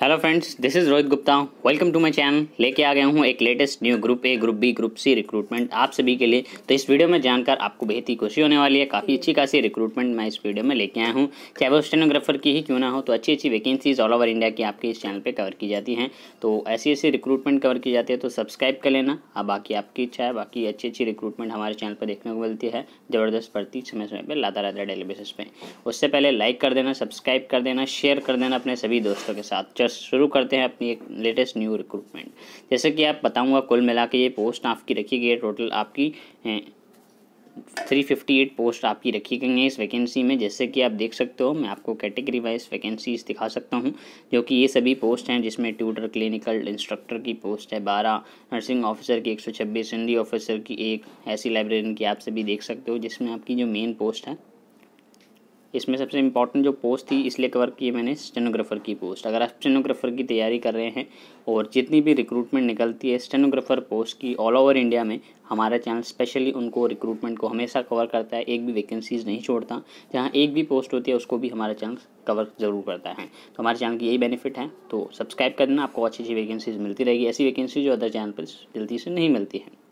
hello friends this is Rohit Gupta welcome to my channel लेके आ गया हूँ एक latest new group A group B group C recruitment आप सभी के लिए तो इस वीडियो में जानकर आपको बेहद ही खुशी होने वाली है काफ़ी अच्छी खासी रिक्रूटमेंट मैं इस वीडियो में लेके आया हूँ चाहे वो स्टेनोग्राफर की ही क्यों ना हो तो अच्छी अच्छी वैकेंसीज ऑल ओवर इंडिया की आपके इस चैनल पर कवर की जाती हैं तो ऐसी ऐसी रिक्रूटमेंट कवर की जाती है तो सब्सक्राइब कर लेना अब बाकी आपकी इच्छा है बाकी अच्छी अच्छी रिक्रूटमेंट हमारे चैनल पर देखने को मिलती है ज़बरदस्त पड़ती समय समय पर लाता रहता है डेली बेसिस पर उससे पहले लाइक कर देना सब्सक्राइब कर देना शेयर कर देना अपने सभी दोस्तों के साथ तो शुरू करते हैं अपनी एक लेटेस्ट न्यू रिक्रूटमेंट जैसे कि आप बताऊंगा कुल मिला के ये पोस्ट आपकी रखी गई है टोटल आपकी हैं थ्री फिफ्टी एट पोस्ट आपकी रखी गई हैं इस वैकेंसी में जैसे कि आप देख सकते हो मैं आपको कैटेगरी वाइज वैकेंसीज दिखा सकता हूं जो कि ये सभी पोस्ट हैं जिसमें ट्यूटर क्लिनिकल इंस्ट्रक्टर की पोस्ट है बारह नर्सिंग ऑफिसर की एक सौ छब्बीस हिंदी ऑफिसर की एक ऐसी लाइब्रेरियन की आप सभी देख सकते हो जिसमें आपकी जो मेन पोस्ट है इसमें सबसे इम्पॉर्टेंट जो पोस्ट थी इसलिए कवर की मैंने स्टेनोग्राफर की पोस्ट अगर आप स्टेनोग्राफर की तैयारी कर रहे हैं और जितनी भी रिक्रूटमेंट निकलती है स्टेनोग्राफर पोस्ट की ऑल ओवर इंडिया में हमारा चैनल स्पेशली उनको रिक्रूटमेंट को हमेशा कवर करता है एक भी वैकेंसीज़ नहीं छोड़ता जहाँ एक भी पोस्ट होती है उसको भी हमारा चैनल कवर ज़रूर करता है तो हमारे चैनल की यही बेनिफिट है तो सब्सक्राइब कर देना आपको अच्छी अच्छी वैकेंसीज़ मिलती रहेगी ऐसी वैकेंसी जो अदर चैनल पर जल्दी से नहीं मिलती है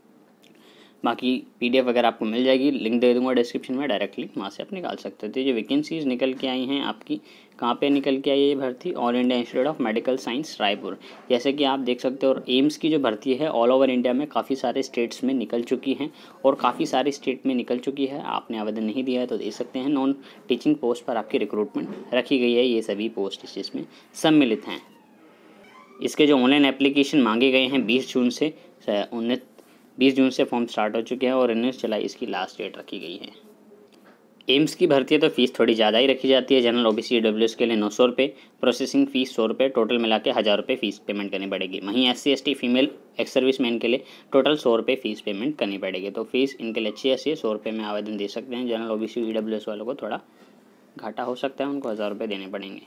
बाकी पी वगैरह आपको मिल जाएगी लिंक दे दूंगा डिस्क्रिप्शन में डायरेक्टली वहाँ से आप निकाल सकते थे जो वैकेंसीज निकल के आई हैं आपकी कहाँ पे निकल के आई है ये भर्ती All India Institute of Medical Science Raipur जैसे कि आप देख सकते हो और एम्स की जो भर्ती है ऑल ओवर इंडिया में काफ़ी सारे स्टेट्स में निकल चुकी हैं और काफ़ी सारे स्टेट में निकल चुकी है आपने आवेदन नहीं दिया है तो दे सकते हैं नॉन टीचिंग पोस्ट पर आपकी रिक्रूटमेंट रखी गई है ये सभी पोस्ट इसमें सम्मिलित हैं इसके जो ऑनलाइन एप्लीकेशन मांगे गए हैं बीस जून से उन्नीस बीस जून से फॉर्म स्टार्ट हो चुके हैं और उन्नीस जुलाई इसकी लास्ट डेट रखी गई है एम्स की भर्ती है तो फीस थोड़ी ज़्यादा ही रखी जाती है general O B C W के लिए नौ सौ रुपये प्रोसेसिंग फ़ीस सौ रुपये टोटल मिला के हज़ार रुपये फ़ीस पेमेंट करनी पड़ेगी वहीं S C S T female ex serviceman के लिए टोटल सौ रुपये फ़ीस पेमेंट करनी पड़ेगी तो फीस इनके लिए अच्छी ऐसी है सौ रुपये में आवेदन दे सकते हैं general O B C E W S वालों को थोड़ा घाटा हो सकता है उनको हज़ार रुपये देने पड़ेंगे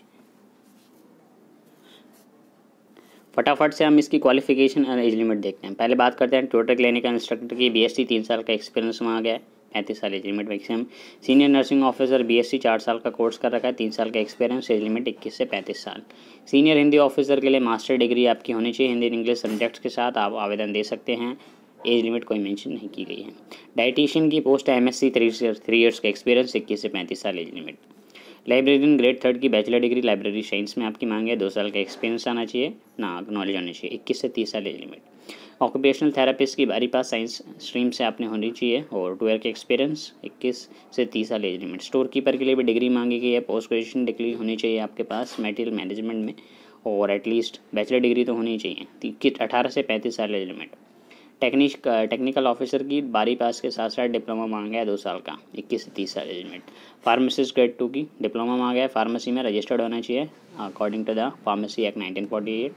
फटाफट से हम इसकी क्वालिफिकेशन और एज लिमिट देखते हैं पहले बात करते हैं ट्यूटर क्लिनिकल इंस्ट्रक्टर की बीएससी तीन साल का एक्सपीरियंस मांगा गया है पैंतीस साल age limit maximum senior nursing officer BSc चार साल का कोर्स कर रखा है तीन साल का एक्सपीरियंस एज लिमिट इक्कीस से पैंतीस साल सीनियर हिंदी ऑफिसर के लिए मास्टर डिग्री आपकी होनी चाहिए हिंदी इंग्लिश सब्जेक्ट्स के साथ आप आवेदन दे सकते हैं एज लिमिट कोई मेंशन नहीं की गई है डाइटिशियन की पोस्ट है सी थ्री थ्री ईयर्स का एक्सपीरियंस इक्कीस से पैंतीस साल age limit librarian grade third की बैचलर डिग्री लाइब्रेरी साइंस में आपकी मांग है दो साल का एक्सपीरियंस आना चाहिए ना नॉलेज होनी चाहिए इक्कीस से तीस साल एज लिमिट ऑक्यूपेशनल थेरापिस्ट की बारी पास साइंस स्ट्रीम से आपने होनी चाहिए और ट्वेल्व के एक्सपीरियंस इक्कीस से तीस साल एज लिमिट स्टोर कीपर के लिए भी डिग्री मांगी गई है पोस्ट ग्रेजुएशन डिग्री होनी चाहिए आपके पास मेटेरियल मैनेजमेंट में और एटलीस्ट बैचलर डिग्री तो होनी चाहिए अठारह से पैंतीस साल age limit technic technical officer की बारी पास के साथ साथ डिप्लोमा मांगा है दो साल का इक्कीस से तीस साल एजमेंट फार्मासिस्ट ग्रेड टू की डिप्लोमा मांगा है फार्मेसी में रजिस्टर्ड होना चाहिए according to the pharmacy act nineteen forty eight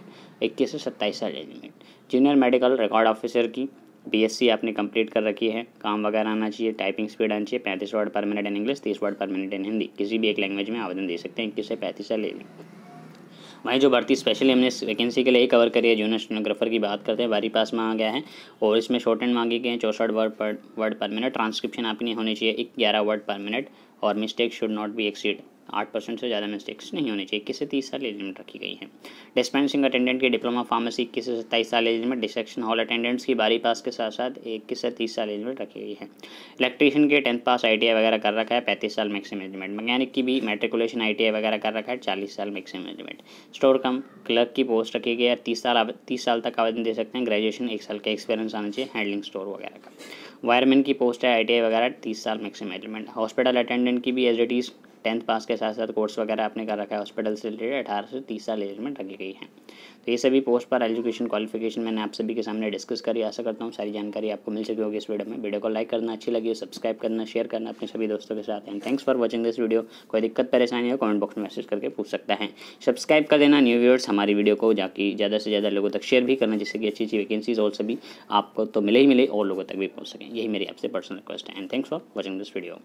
इक्कीस से सत्ताईस साल age limit junior medical record officer की बीएससी आपने कंप्लीट कर रखी है काम वगैरह आना चाहिए टाइपिंग स्पीड आनी चाहिए पैंतीस वर्ड पर मिनट इन इंग्लिश तीस वर्ड पर मिनट इन हिंदी किसी भी एक लैंग्वेज में आवेदन दे सकते हैं इक्कीस से पैंतीस साल ले वहीं जो भर्ती स्पेशली हमने वैकेंसी के लिए ही कवर करी है जूनियर स्टेनोग्राफर की बात करते हैं बारी पास मांगा गया है और इसमें शॉर्ट एंड मांगे गए हैं चौसठ वर्ड पर वर्ड पर मिनट ट्रांसक्रिप्शन आपकी नहीं होनी चाहिए ग्यारह वर्ड पर मिनट और mistake should not be exceed आठ परसेंट से ज़्यादा मिस्टेक्स नहीं होनी चाहिए इक्कीस से तीस साल एज लिमिट रखी गई है डिस्पेंसिंग अटेंडेंट के डिप्लोमा फार्मेसी इक्कीस से सत्ताईस साल age limit dissection hall attendants की बारी पास के साथ साथ इक्कीस से तीस साल एज लिमिट रखी गई है इलेक्ट्रीशियन के टेंथ पास आई वगैरह कर रखा है पैंतीस साल मैक्सिमम एजमेंट मैकेनिक की भी मेट्रिकुलेशन आई वगैरह कर रखा है चालीस साल maximum age limit store cum clerk की पोस्ट रखी गई है तीस साल तीस साल तक आवेदन दे सकते हैं ग्रेजुएशन एक साल का एक्सपीरियंस आना चाहिए हैंडलिंग स्टोर वगैरह का वायरमैन की पोस्ट है आई वगैरह तीस साल मैक्सिमम एजमेंट हॉस्पिटल अटेंडेंट की भी एज इज टेंथ पास के साथ साथ कोर्स वगैरह आपने कर रखा है हॉस्पिटल से रिलेटेड अठारह से तीस साल एज में रखी गई है तो ये सभी पोस्ट पर एजुकेशन क्वालिफिकेशन मैंने आप सभी के सामने डिस्कस करी आशा करता हूँ सारी जानकारी आपको मिल सकी होगी इस वीडियो में वीडियो को लाइक करना अच्छी लगी सब्सक्राइब करना शेयर करना अपने सभी दोस्तों के साथ and thanks for watching this video कोई दिक्कत परेशानी हो कॉमेंट बॉक्स में मैसेज करके पूछ सकता है सब्सक्राइब कर देना न्यू व्यूअर्स हमारी वीडियो को जाकि ज़्यादा से ज़्यादा लोगों तक शेयर भी करना जिससे कि अच्छी अच्छी वैकेंसीज और सभी आपको तो मिले ही मिले और लोगों तक भी पहुँच सकें यही मेरी आपसे पर्सनल रिक्वेस्ट है and thanks for watching this video